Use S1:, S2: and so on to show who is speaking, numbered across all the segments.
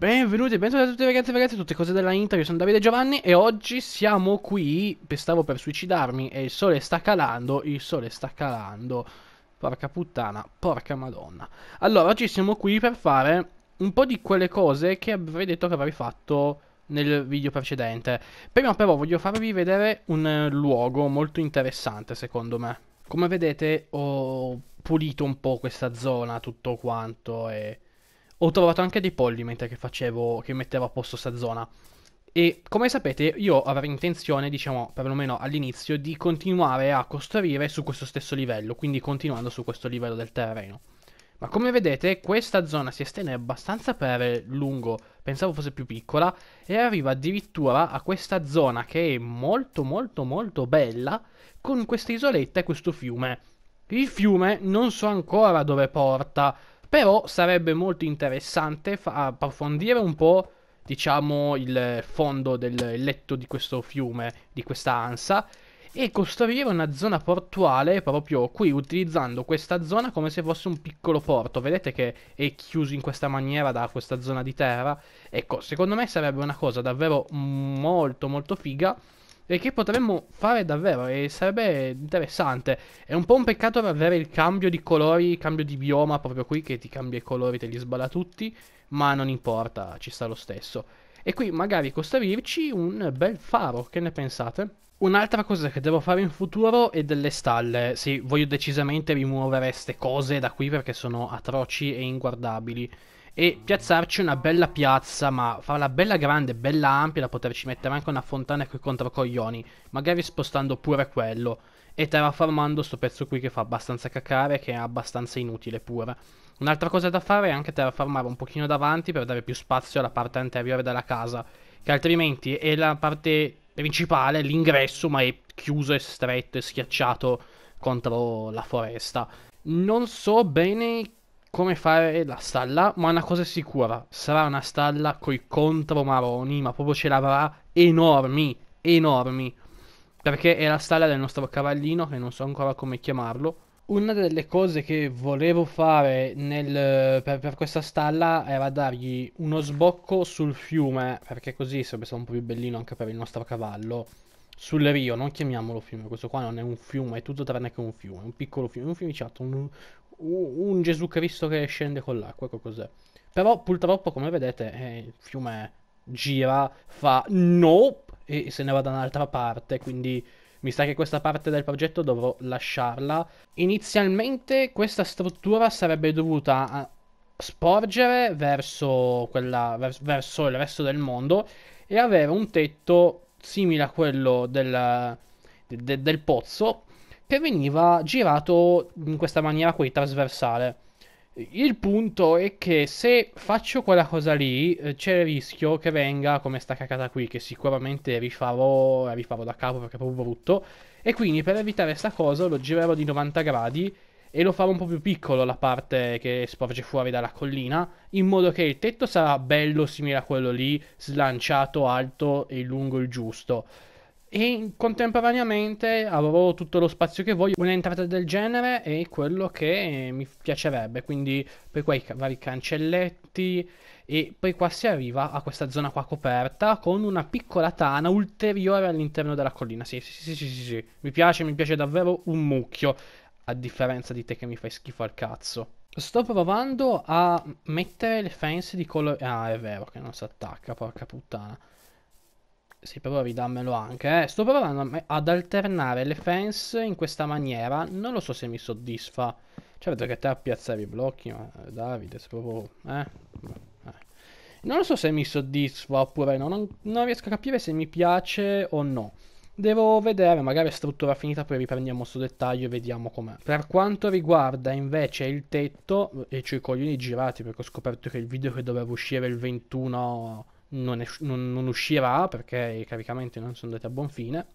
S1: Benvenuti, benvenuti a tutti ragazzi e ragazze, tutte cose della Inter, io sono Davide Giovanni e oggi siamo qui, stavo per suicidarmi e il sole sta calando, il sole sta calando, porca puttana, porca madonna. Allora, oggi siamo qui per fare un po' di quelle cose che avrei detto che avrei fatto nel video precedente. Prima però voglio farvi vedere un luogo molto interessante secondo me. Come vedete ho pulito un po' questa zona, tutto quanto e ho trovato anche dei polli mentre che facevo, che mettevo a posto sta zona. E come sapete io avrei intenzione, diciamo perlomeno all'inizio, di continuare a costruire su questo stesso livello, quindi continuando su questo livello del terreno. Ma come vedete questa zona si estende abbastanza per lungo, pensavo fosse più piccola, e arriva addirittura a questa zona che è molto molto molto bella, con questa isoletta e questo fiume. Il fiume non so ancora dove porta, però sarebbe molto interessante approfondire un po', diciamo, il fondo del letto di questo fiume, di questa ansa, e costruire una zona portuale proprio qui, utilizzando questa zona come se fosse un piccolo porto. Vedete che è chiuso in questa maniera da questa zona di terra? Ecco, secondo me sarebbe una cosa davvero molto molto figa e che potremmo fare davvero e sarebbe interessante. È un po' un peccato avere il cambio di colori, cambio di bioma proprio qui che ti cambia i colori, te li sballa tutti, ma non importa, ci sta lo stesso. E qui magari costruirci un bel faro, che ne pensate? Un'altra cosa che devo fare in futuro è delle stalle. Sì, voglio decisamente rimuovere queste cose da qui perché sono atroci e inguardabili e piazzarci una bella piazza, ma farla bella grande, bella ampia, da poterci mettere anche una fontana con i controcoglioni, magari spostando pure quello, e terraformando sto pezzo qui che fa abbastanza cacare, che è abbastanza inutile pure. Un'altra cosa da fare è anche terraformare un pochino davanti per dare più spazio alla parte anteriore della casa, che altrimenti è la parte principale, l'ingresso, ma è chiuso e stretto e schiacciato contro la foresta. Non so bene come fare la stalla, ma una cosa è sicura, sarà una stalla coi contromaroni, ma proprio ce l'avrà enormi, enormi. Perché è la stalla del nostro cavallino, che non so ancora come chiamarlo. Una delle cose che volevo fare nel, per, per, questa stalla era dargli uno sbocco sul fiume, perché così sarebbe stato un po' più bellino anche per il nostro cavallo. Sul rio, non chiamiamolo fiume, questo qua non è un fiume, è tutto tranne che un fiume, un piccolo fiume, un fiumiciato, un, un Gesù Cristo che scende con l'acqua, ecco cos'è. Però purtroppo, come vedete, eh, il fiume gira, fa no e se ne va da un'altra parte, quindi mi sa che questa parte del progetto dovrò lasciarla. Inizialmente questa struttura sarebbe dovuta eh, sporgere verso, quella, vers- verso il resto del mondo e avere un tetto simile a quello del, de- de- del pozzo che veniva girato in questa maniera qui trasversale. Il punto è che se faccio quella cosa lì eh, c'è il rischio che venga come sta cacata qui, che sicuramente rifarò, eh, rifarò da capo perché è proprio brutto, e quindi per evitare questa cosa lo girerò di 90 gradi e lo farò un po' più piccolo la parte che sporge fuori dalla collina, in modo che il tetto sarà bello simile a quello lì, slanciato, alto e lungo il giusto. E contemporaneamente avrò tutto lo spazio che voglio. Un'entrata del genere è quello che mi piacerebbe. Quindi per quei vari cancelletti. E poi qua si arriva a questa zona qua coperta con una piccola tana ulteriore all'interno della collina. Sì, sì, sì, sì, sì, sì. Mi piace, mi piace davvero un mucchio. A differenza di te che mi fai schifo al cazzo. Sto provando a mettere le fence di colore. Ah, è vero che non si attacca, porca puttana. Sì, provi dammelo anche. Eh. Sto provando ad alternare le fence in questa maniera. Non lo so se mi soddisfa. Cioè, vedo che te a piazzare i blocchi, ma eh, Davide, se proprio... Eh? eh. Non lo so se mi soddisfa oppure no. Non, non, riesco a capire se mi piace o no. Devo vedere, magari è struttura finita, poi riprendiamo questo dettaglio e vediamo com'è. Per quanto riguarda invece il tetto, eh, e cioè i coglioni girati, perché ho scoperto che il video che doveva uscire il 21 non, è, non, non uscirà perché i caricamenti non sono andati a buon fine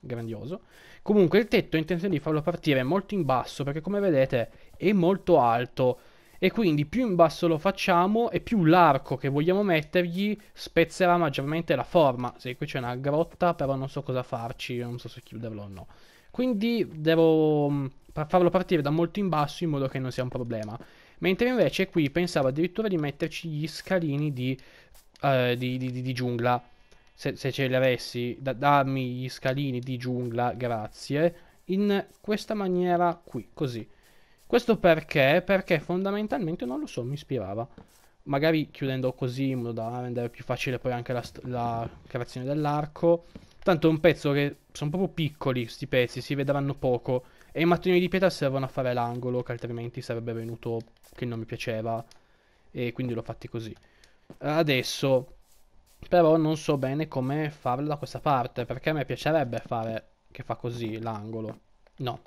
S1: grandioso. Comunque il tetto ho intenzione di farlo partire molto in basso perché come vedete è molto alto e quindi più in basso lo facciamo e più l'arco che vogliamo mettergli spezzerà maggiormente la forma. Sì, qui c'è una grotta però non so cosa farci, non so se chiuderlo o no. Quindi devo mm, farlo partire da molto in basso in modo che non sia un problema. Mentre invece qui pensavo addirittura di metterci gli scalini di eh, di, di, di, giungla. Se, se ce li avessi, da, dammi gli scalini di giungla, grazie. In questa maniera qui, così. Questo perché? Perché fondamentalmente non lo so, mi ispirava. Magari chiudendo così in modo da rendere più facile poi anche la, la creazione dell'arco. Tanto è un pezzo che sono proprio piccoli questi pezzi, si vedranno poco. E i mattoni di pietra servono a fare l'angolo, che altrimenti sarebbe venuto che non mi piaceva. E quindi l'ho fatti così adesso però non so bene come farlo da questa parte perché a me piacerebbe fare che fa così l'angolo no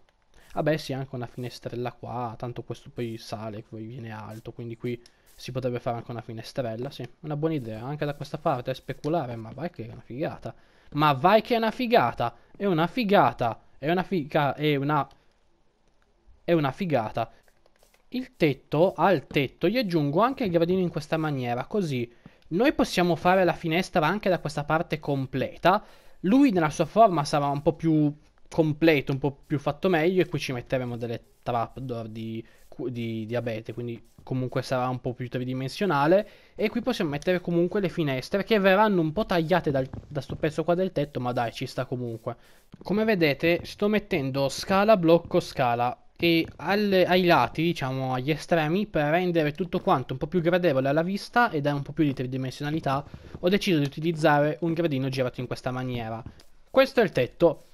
S1: vabbè sì anche una finestrella qua tanto questo poi sale poi viene alto quindi qui si potrebbe fare anche una finestrella sì una buona idea anche da questa parte è speculare ma vai che è una figata ma vai che è una figata è una figata è una figata è una è una figata il tetto, al tetto, gli aggiungo anche il gradino in questa maniera, così noi possiamo fare la finestra anche da questa parte completa, lui nella sua forma sarà un po' più completo, un po' più fatto meglio e qui ci metteremo delle trapdoor di, di, di quindi comunque sarà un po' più tridimensionale e qui possiamo mettere comunque le finestre che verranno un po' tagliate dal, da sto pezzo qua del tetto ma dai ci sta comunque come vedete sto mettendo scala blocco scala e alle, ai lati, diciamo agli estremi, per rendere tutto quanto un po' più gradevole alla vista e dare un po' più di tridimensionalità, ho deciso di utilizzare un gradino girato in questa maniera. Questo è il tetto.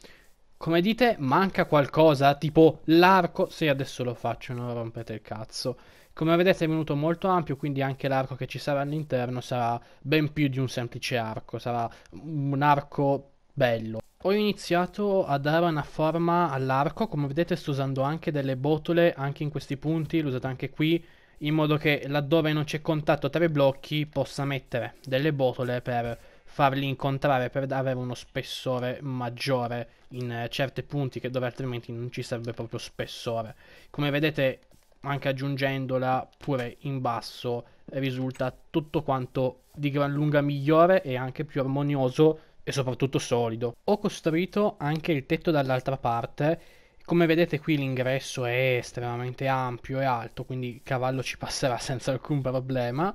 S1: Come dite, manca qualcosa, tipo l'arco, se adesso lo faccio non rompete il cazzo. Come vedete è venuto molto ampio, quindi anche l'arco che ci sarà all'interno sarà ben più di un semplice arco, sarà un arco bello. Ho iniziato a dare una forma all'arco, come vedete sto usando anche delle botole, anche in questi punti, l'ho usata anche qui, in modo che laddove non c'è contatto tra i blocchi possa mettere delle botole per farli incontrare, per avere uno spessore maggiore in eh, certi punti che dove altrimenti non ci serve proprio spessore. Come vedete anche aggiungendola pure in basso risulta tutto quanto di gran lunga migliore e anche più armonioso e soprattutto solido. Ho costruito anche il tetto dall'altra parte. Come vedete qui l'ingresso è estremamente ampio e alto, quindi il cavallo ci passerà senza alcun problema.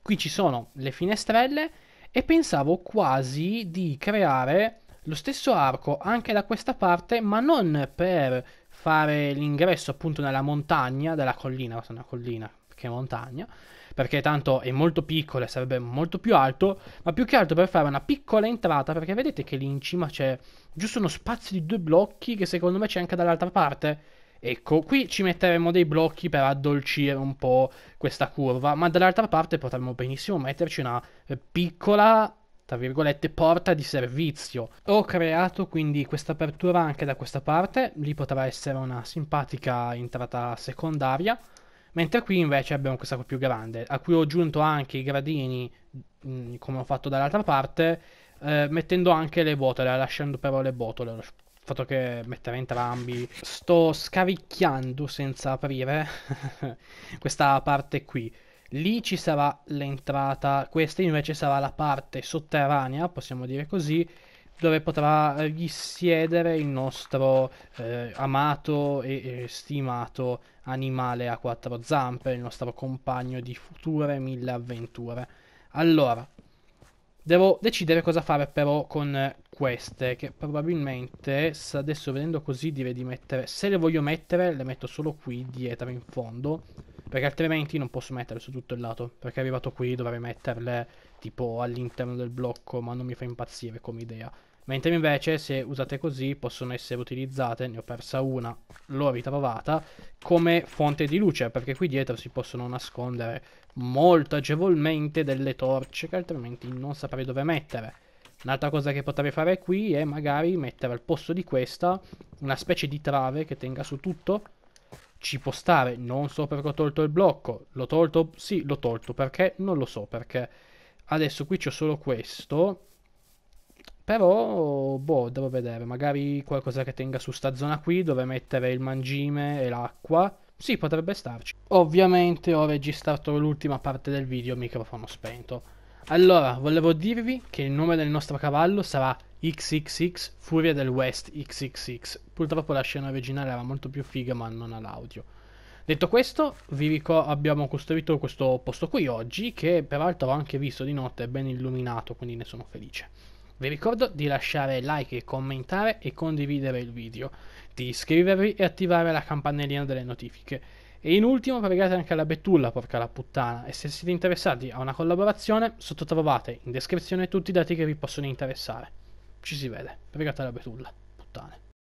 S1: Qui ci sono le finestrelle e pensavo quasi di creare lo stesso arco anche da questa parte, ma non per fare l'ingresso appunto nella montagna, della collina, una collina che montagna, perché tanto è molto piccolo e sarebbe molto più alto, ma più che altro per fare una piccola entrata, perché vedete che lì in cima c'è giusto uno spazio di due blocchi che secondo me c'è anche dall'altra parte. Ecco, qui ci metteremo dei blocchi per addolcire un po' questa curva, ma dall'altra parte potremmo benissimo metterci una piccola tra virgolette, porta di servizio. Ho creato quindi questa apertura anche da questa parte, lì potrà essere una simpatica entrata secondaria. Mentre qui invece abbiamo questa più grande, a cui ho aggiunto anche i gradini, mh, mm, come ho fatto dall'altra parte, eh, mettendo anche le botole, lasciando però le botole, il fatto che mettere entrambi. Sto scaricchiando senza aprire questa parte qui. Lì ci sarà l'entrata, questa invece sarà la parte sotterranea, possiamo dire così, dove potrà risiedere il nostro eh, amato e, e stimato animale a quattro zampe, il nostro compagno di future mille avventure. Allora, devo decidere cosa fare però con queste, che probabilmente adesso vedendo così direi di mettere, se le voglio mettere le metto solo qui dietro in fondo, perché altrimenti non posso metterle su tutto il lato, perché arrivato qui dovrei metterle tipo all'interno del blocco, ma non mi fa impazzire come idea. Mentre invece se usate così possono essere utilizzate, ne ho persa una, l'ho ritrovata, come fonte di luce, perché qui dietro si possono nascondere molto agevolmente delle torce che altrimenti non saprei dove mettere. Un'altra cosa che potrei fare qui è magari mettere al posto di questa una specie di trave che tenga su tutto. Ci può stare, non so perché ho tolto il blocco, l'ho tolto, sì l'ho tolto, perché non lo so perché. Adesso qui c'ho solo questo però, boh, devo vedere. Magari qualcosa che tenga su sta zona qui, dove mettere il mangime e l'acqua. Sì, potrebbe starci. Ovviamente ho registrato l'ultima parte del video a microfono spento. Allora, volevo dirvi che il nome del nostro cavallo sarà XXX Furia del West XXX. Purtroppo la scena originale era molto più figa, ma non ha l'audio. Detto questo, vi ricordo, abbiamo costruito questo posto qui oggi, che peraltro ho anche visto di notte, è ben illuminato, quindi ne sono felice. Vi ricordo di lasciare like, commentare e condividere il video, di iscrivervi e attivare la campanellina delle notifiche. E in ultimo pregate anche alla betulla, porca la puttana, e se siete interessati a una collaborazione, sottotrovate in descrizione tutti i dati che vi possono interessare. Ci si vede, pregate alla betulla, puttane.